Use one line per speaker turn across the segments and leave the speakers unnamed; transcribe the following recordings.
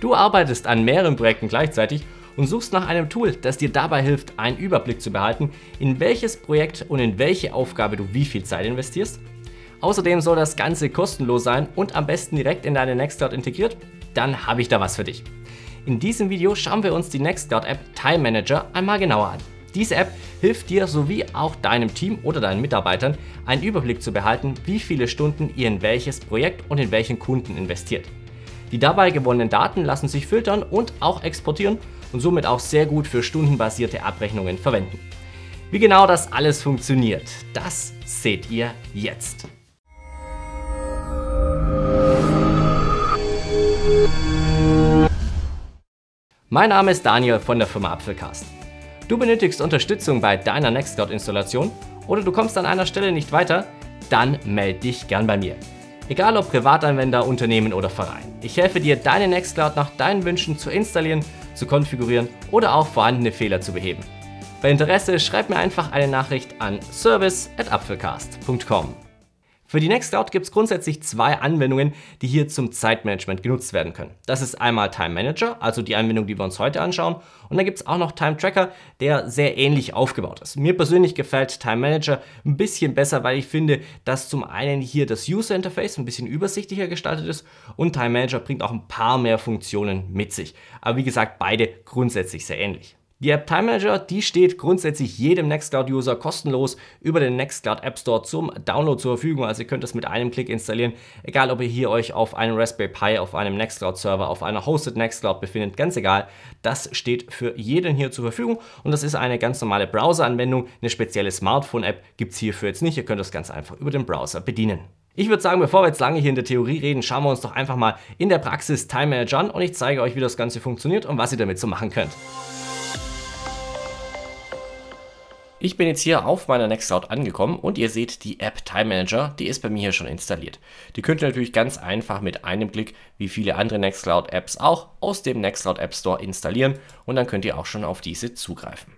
Du arbeitest an mehreren Projekten gleichzeitig und suchst nach einem Tool, das dir dabei hilft, einen Überblick zu behalten, in welches Projekt und in welche Aufgabe du wie viel Zeit investierst. Außerdem soll das Ganze kostenlos sein und am besten direkt in deine Nextcloud integriert. Dann habe ich da was für dich. In diesem Video schauen wir uns die Nextcloud-App Time Manager einmal genauer an. Diese App hilft dir sowie auch deinem Team oder deinen Mitarbeitern einen Überblick zu behalten, wie viele Stunden ihr in welches Projekt und in welchen Kunden investiert. Die dabei gewonnenen Daten lassen sich filtern und auch exportieren und somit auch sehr gut für stundenbasierte Abrechnungen verwenden. Wie genau das alles funktioniert, das seht ihr jetzt. Mein Name ist Daniel von der Firma Apfelcast. Du benötigst Unterstützung bei deiner Nextcloud-Installation oder du kommst an einer Stelle nicht weiter, dann melde dich gern bei mir. Egal ob Privatanwender, Unternehmen oder Verein. Ich helfe dir, deine Nextcloud nach deinen Wünschen zu installieren, zu konfigurieren oder auch vorhandene Fehler zu beheben. Bei Interesse schreib mir einfach eine Nachricht an service@apfelcast.com. Für die Nextcloud gibt es grundsätzlich zwei Anwendungen, die hier zum Zeitmanagement genutzt werden können. Das ist einmal Time Manager, also die Anwendung, die wir uns heute anschauen. Und dann gibt es auch noch Time Tracker, der sehr ähnlich aufgebaut ist. Mir persönlich gefällt Time Manager ein bisschen besser, weil ich finde, dass zum einen hier das User Interface ein bisschen übersichtlicher gestaltet ist und Time Manager bringt auch ein paar mehr Funktionen mit sich. Aber wie gesagt, beide grundsätzlich sehr ähnlich. Die App Time Manager, die steht grundsätzlich jedem Nextcloud-User kostenlos über den Nextcloud App Store zum Download zur Verfügung. Also ihr könnt es mit einem Klick installieren, egal ob ihr hier euch auf einem Raspberry Pi, auf einem Nextcloud-Server, auf einer Hosted Nextcloud befindet, ganz egal. Das steht für jeden hier zur Verfügung und das ist eine ganz normale Browser-Anwendung. Eine spezielle Smartphone-App gibt es hierfür jetzt nicht. Ihr könnt das ganz einfach über den Browser bedienen. Ich würde sagen, bevor wir jetzt lange hier in der Theorie reden, schauen wir uns doch einfach mal in der Praxis Time Manager an und ich zeige euch, wie das Ganze funktioniert und was ihr damit so machen könnt. Ich bin jetzt hier auf meiner Nextcloud angekommen und ihr seht die App Time Manager, die ist bei mir hier schon installiert. Die könnt ihr natürlich ganz einfach mit einem Klick, wie viele andere Nextcloud Apps auch, aus dem Nextcloud App Store installieren und dann könnt ihr auch schon auf diese zugreifen.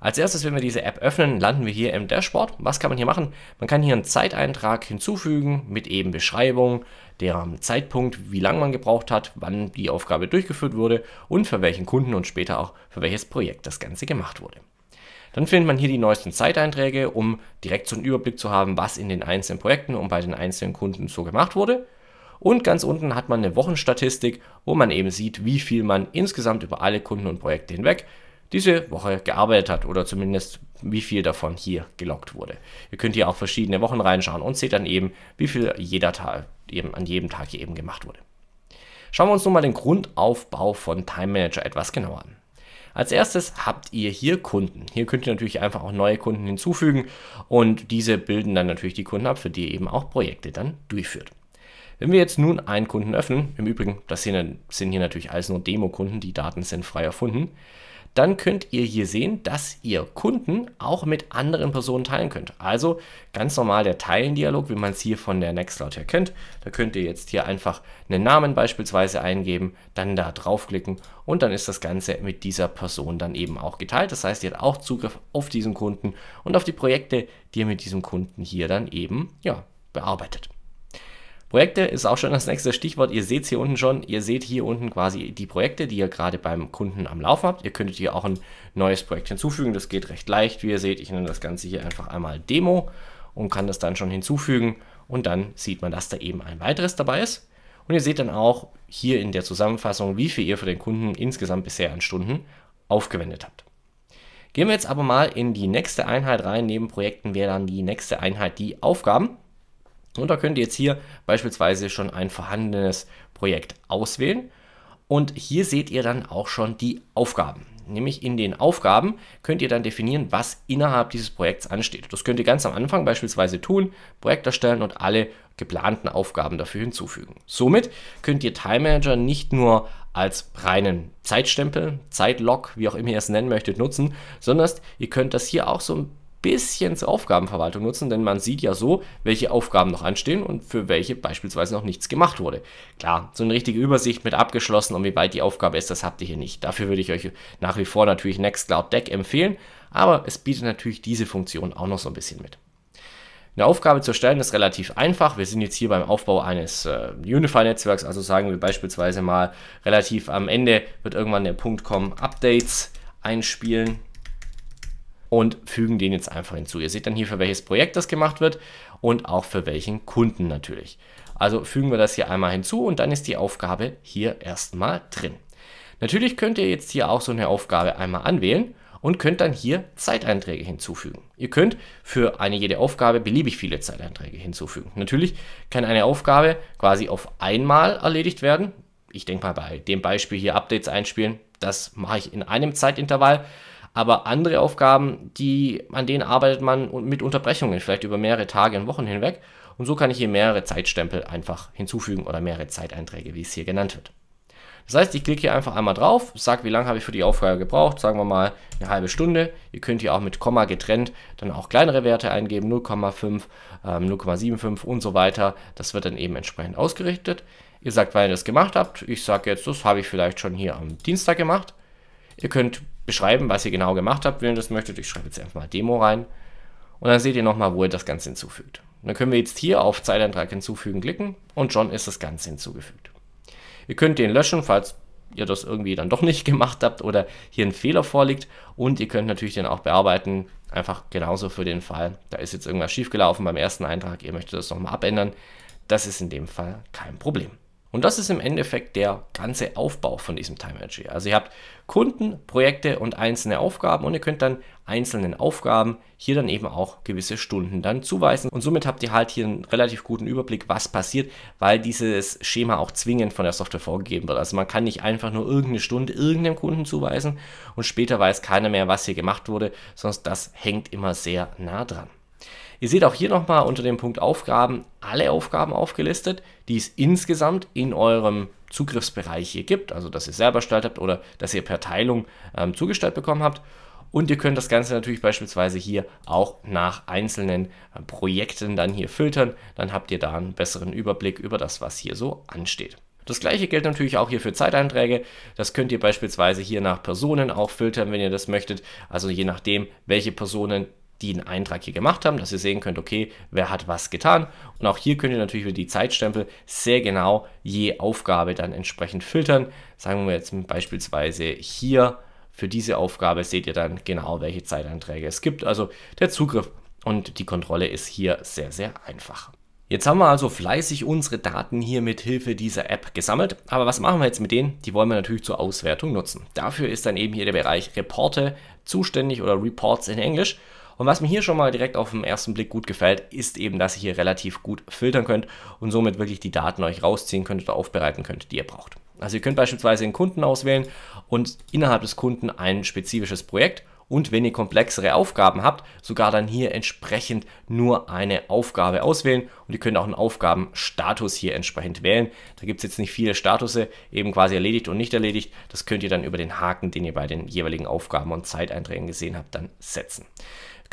Als erstes, wenn wir diese App öffnen, landen wir hier im Dashboard. Was kann man hier machen? Man kann hier einen Zeiteintrag hinzufügen mit eben Beschreibung, deren Zeitpunkt, wie lange man gebraucht hat, wann die Aufgabe durchgeführt wurde und für welchen Kunden und später auch für welches Projekt das Ganze gemacht wurde. Dann findet man hier die neuesten Zeiteinträge, um direkt so einen Überblick zu haben, was in den einzelnen Projekten und bei den einzelnen Kunden so gemacht wurde. Und ganz unten hat man eine Wochenstatistik, wo man eben sieht, wie viel man insgesamt über alle Kunden und Projekte hinweg diese Woche gearbeitet hat oder zumindest wie viel davon hier gelockt wurde. Ihr könnt hier auch verschiedene Wochen reinschauen und seht dann eben, wie viel jeder Tag eben an jedem Tag hier eben gemacht wurde. Schauen wir uns nun mal den Grundaufbau von Time Manager etwas genauer an. Als erstes habt ihr hier Kunden. Hier könnt ihr natürlich einfach auch neue Kunden hinzufügen und diese bilden dann natürlich die Kunden ab, für die ihr eben auch Projekte dann durchführt. Wenn wir jetzt nun einen Kunden öffnen, im Übrigen, das sind hier natürlich alles nur Demo-Kunden, die Daten sind frei erfunden, dann könnt ihr hier sehen, dass ihr Kunden auch mit anderen Personen teilen könnt. Also ganz normal der Teilendialog, wie man es hier von der Nextcloud her kennt. Da könnt ihr jetzt hier einfach einen Namen beispielsweise eingeben, dann da draufklicken und dann ist das Ganze mit dieser Person dann eben auch geteilt. Das heißt, ihr habt auch Zugriff auf diesen Kunden und auf die Projekte, die ihr mit diesem Kunden hier dann eben ja, bearbeitet. Projekte ist auch schon das nächste Stichwort. Ihr seht es hier unten schon. Ihr seht hier unten quasi die Projekte, die ihr gerade beim Kunden am Laufen habt. Ihr könntet hier auch ein neues Projekt hinzufügen. Das geht recht leicht. Wie ihr seht, ich nenne das Ganze hier einfach einmal Demo und kann das dann schon hinzufügen. Und dann sieht man, dass da eben ein weiteres dabei ist. Und ihr seht dann auch hier in der Zusammenfassung, wie viel ihr für den Kunden insgesamt bisher an Stunden aufgewendet habt. Gehen wir jetzt aber mal in die nächste Einheit rein. Neben Projekten wäre dann die nächste Einheit die Aufgaben. Und da könnt ihr jetzt hier beispielsweise schon ein vorhandenes Projekt auswählen. Und hier seht ihr dann auch schon die Aufgaben. Nämlich in den Aufgaben könnt ihr dann definieren, was innerhalb dieses Projekts ansteht. Das könnt ihr ganz am Anfang beispielsweise tun, Projekt erstellen und alle geplanten Aufgaben dafür hinzufügen. Somit könnt ihr Time Manager nicht nur als reinen Zeitstempel, Zeitlog, wie auch immer ihr es nennen möchtet, nutzen, sondern ihr könnt das hier auch so ein bisschen zur Aufgabenverwaltung nutzen, denn man sieht ja so, welche Aufgaben noch anstehen und für welche beispielsweise noch nichts gemacht wurde. Klar, so eine richtige Übersicht mit abgeschlossen und wie weit die Aufgabe ist, das habt ihr hier nicht. Dafür würde ich euch nach wie vor natürlich Nextcloud Deck empfehlen, aber es bietet natürlich diese Funktion auch noch so ein bisschen mit. Eine Aufgabe zu erstellen ist relativ einfach. Wir sind jetzt hier beim Aufbau eines äh, Unify-Netzwerks, also sagen wir beispielsweise mal relativ am Ende wird irgendwann der Punkt kommen, Updates einspielen und fügen den jetzt einfach hinzu. Ihr seht dann hier, für welches Projekt das gemacht wird und auch für welchen Kunden natürlich. Also fügen wir das hier einmal hinzu und dann ist die Aufgabe hier erstmal drin. Natürlich könnt ihr jetzt hier auch so eine Aufgabe einmal anwählen und könnt dann hier Zeiteinträge hinzufügen. Ihr könnt für eine jede Aufgabe beliebig viele Zeiteinträge hinzufügen. Natürlich kann eine Aufgabe quasi auf einmal erledigt werden. Ich denke mal bei dem Beispiel hier Updates einspielen, das mache ich in einem Zeitintervall. Aber andere Aufgaben, die, an denen arbeitet man mit Unterbrechungen, vielleicht über mehrere Tage und Wochen hinweg. Und so kann ich hier mehrere Zeitstempel einfach hinzufügen oder mehrere Zeiteinträge, wie es hier genannt wird. Das heißt, ich klicke hier einfach einmal drauf, sage, wie lange habe ich für die Aufgabe gebraucht, sagen wir mal eine halbe Stunde. Ihr könnt hier auch mit Komma getrennt dann auch kleinere Werte eingeben, 0,5, 0,75 ähm, und so weiter. Das wird dann eben entsprechend ausgerichtet. Ihr sagt, weil ihr das gemacht habt. Ich sage jetzt, das habe ich vielleicht schon hier am Dienstag gemacht. Ihr könnt beschreiben, was ihr genau gemacht habt, wenn ihr das möchtet. Ich schreibe jetzt einfach mal Demo rein. Und dann seht ihr nochmal, wo ihr das Ganze hinzufügt. dann können wir jetzt hier auf Zeilentrag hinzufügen klicken und schon ist das Ganze hinzugefügt. Ihr könnt den löschen, falls ihr das irgendwie dann doch nicht gemacht habt oder hier ein Fehler vorliegt. Und ihr könnt natürlich den auch bearbeiten, einfach genauso für den Fall. Da ist jetzt irgendwas schiefgelaufen beim ersten Eintrag, ihr möchtet das nochmal abändern. Das ist in dem Fall kein Problem. Und das ist im Endeffekt der ganze Aufbau von diesem Time Energy. Also ihr habt Kunden, Projekte und einzelne Aufgaben und ihr könnt dann einzelnen Aufgaben hier dann eben auch gewisse Stunden dann zuweisen. Und somit habt ihr halt hier einen relativ guten Überblick, was passiert, weil dieses Schema auch zwingend von der Software vorgegeben wird. Also man kann nicht einfach nur irgendeine Stunde irgendeinem Kunden zuweisen und später weiß keiner mehr, was hier gemacht wurde, sonst das hängt immer sehr nah dran. Ihr seht auch hier nochmal unter dem Punkt Aufgaben alle Aufgaben aufgelistet, die es insgesamt in eurem Zugriffsbereich hier gibt, also dass ihr selber gestaltet habt oder dass ihr per Teilung ähm, zugestellt bekommen habt. Und ihr könnt das Ganze natürlich beispielsweise hier auch nach einzelnen äh, Projekten dann hier filtern. Dann habt ihr da einen besseren Überblick über das, was hier so ansteht. Das gleiche gilt natürlich auch hier für Zeiteinträge. Das könnt ihr beispielsweise hier nach Personen auch filtern, wenn ihr das möchtet. Also je nachdem, welche Personen die einen Eintrag hier gemacht haben, dass ihr sehen könnt, okay, wer hat was getan. Und auch hier könnt ihr natürlich über die Zeitstempel sehr genau je Aufgabe dann entsprechend filtern. Sagen wir jetzt beispielsweise hier für diese Aufgabe seht ihr dann genau, welche Zeiteinträge es gibt. Also der Zugriff und die Kontrolle ist hier sehr, sehr einfach. Jetzt haben wir also fleißig unsere Daten hier mit Hilfe dieser App gesammelt. Aber was machen wir jetzt mit denen? Die wollen wir natürlich zur Auswertung nutzen. Dafür ist dann eben hier der Bereich Reporte zuständig oder Reports in Englisch. Und was mir hier schon mal direkt auf den ersten Blick gut gefällt, ist eben, dass ihr hier relativ gut filtern könnt und somit wirklich die Daten euch rausziehen könnt oder aufbereiten könnt, die ihr braucht. Also ihr könnt beispielsweise einen Kunden auswählen und innerhalb des Kunden ein spezifisches Projekt und wenn ihr komplexere Aufgaben habt, sogar dann hier entsprechend nur eine Aufgabe auswählen und ihr könnt auch einen Aufgabenstatus hier entsprechend wählen. Da gibt es jetzt nicht viele Statusse, eben quasi erledigt und nicht erledigt. Das könnt ihr dann über den Haken, den ihr bei den jeweiligen Aufgaben und Zeiteinträgen gesehen habt, dann setzen.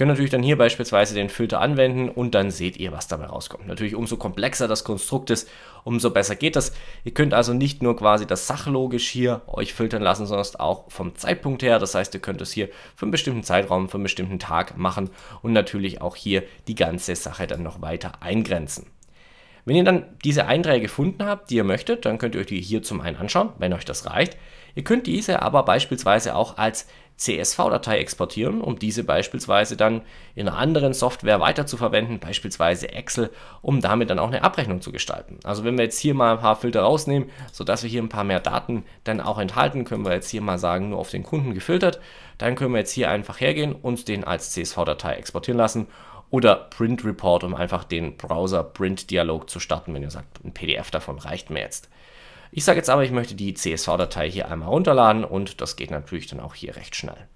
Könnt natürlich dann hier beispielsweise den Filter anwenden und dann seht ihr, was dabei rauskommt. Natürlich umso komplexer das Konstrukt ist, umso besser geht das. Ihr könnt also nicht nur quasi das sachlogisch hier euch filtern lassen, sondern auch vom Zeitpunkt her. Das heißt, ihr könnt es hier für einen bestimmten Zeitraum, für einen bestimmten Tag machen und natürlich auch hier die ganze Sache dann noch weiter eingrenzen. Wenn ihr dann diese Einträge gefunden habt, die ihr möchtet, dann könnt ihr euch die hier zum einen anschauen, wenn euch das reicht. Ihr könnt diese aber beispielsweise auch als CSV-Datei exportieren, um diese beispielsweise dann in einer anderen Software weiterzuverwenden, beispielsweise Excel, um damit dann auch eine Abrechnung zu gestalten. Also wenn wir jetzt hier mal ein paar Filter rausnehmen, sodass wir hier ein paar mehr Daten dann auch enthalten, können wir jetzt hier mal sagen, nur auf den Kunden gefiltert, dann können wir jetzt hier einfach hergehen und den als CSV-Datei exportieren lassen oder Print Report, um einfach den Browser-Print-Dialog zu starten, wenn ihr sagt, ein PDF davon reicht mir jetzt. Ich sage jetzt aber, ich möchte die CSV-Datei hier einmal runterladen und das geht natürlich dann auch hier recht schnell.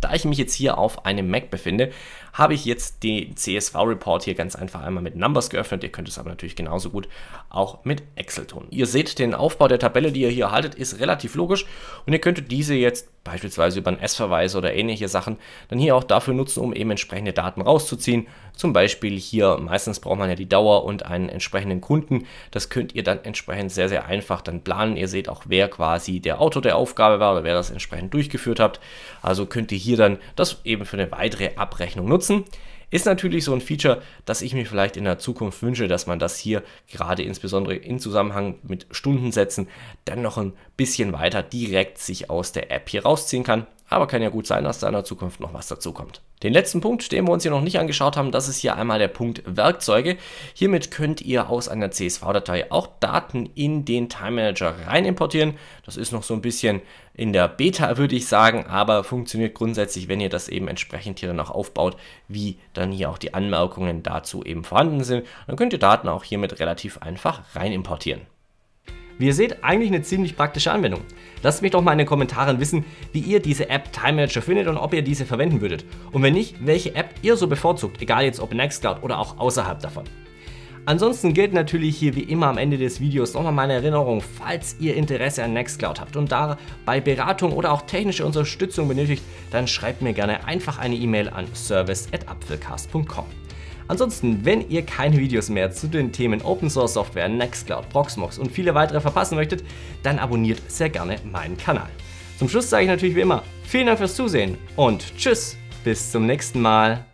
Da ich mich jetzt hier auf einem Mac befinde, habe ich jetzt den CSV-Report hier ganz einfach einmal mit Numbers geöffnet. Ihr könnt es aber natürlich genauso gut auch mit Excel tun. Ihr seht, den Aufbau der Tabelle, die ihr hier haltet, ist relativ logisch und ihr könntet diese jetzt beispielsweise über einen S-Verweis oder ähnliche Sachen, dann hier auch dafür nutzen, um eben entsprechende Daten rauszuziehen. Zum Beispiel hier, meistens braucht man ja die Dauer und einen entsprechenden Kunden. Das könnt ihr dann entsprechend sehr, sehr einfach dann planen. Ihr seht auch, wer quasi der Autor der Aufgabe war oder wer das entsprechend durchgeführt hat. Also könnt ihr hier dann das eben für eine weitere Abrechnung nutzen. Ist natürlich so ein Feature, das ich mir vielleicht in der Zukunft wünsche, dass man das hier gerade insbesondere in Zusammenhang mit Stundensätzen dann noch ein bisschen weiter direkt sich aus der App hier rausziehen kann. Aber kann ja gut sein, dass da in der Zukunft noch was dazukommt. Den letzten Punkt, den wir uns hier noch nicht angeschaut haben, das ist hier einmal der Punkt Werkzeuge. Hiermit könnt ihr aus einer CSV-Datei auch Daten in den Time Manager rein importieren. Das ist noch so ein bisschen in der Beta, würde ich sagen, aber funktioniert grundsätzlich, wenn ihr das eben entsprechend hier dann auch aufbaut, wie dann hier auch die Anmerkungen dazu eben vorhanden sind. Dann könnt ihr Daten auch hiermit relativ einfach rein importieren. Wie ihr seht, eigentlich eine ziemlich praktische Anwendung. Lasst mich doch mal in den Kommentaren wissen, wie ihr diese App Time Manager findet und ob ihr diese verwenden würdet. Und wenn nicht, welche App ihr so bevorzugt, egal jetzt ob Nextcloud oder auch außerhalb davon. Ansonsten gilt natürlich hier wie immer am Ende des Videos nochmal meine Erinnerung, falls ihr Interesse an Nextcloud habt und dabei Beratung oder auch technische Unterstützung benötigt, dann schreibt mir gerne einfach eine E-Mail an service@apfelcast.com. Ansonsten, wenn ihr keine Videos mehr zu den Themen Open Source Software, Nextcloud, Proxmox und viele weitere verpassen möchtet, dann abonniert sehr gerne meinen Kanal. Zum Schluss sage ich natürlich wie immer, vielen Dank fürs Zusehen und tschüss, bis zum nächsten Mal.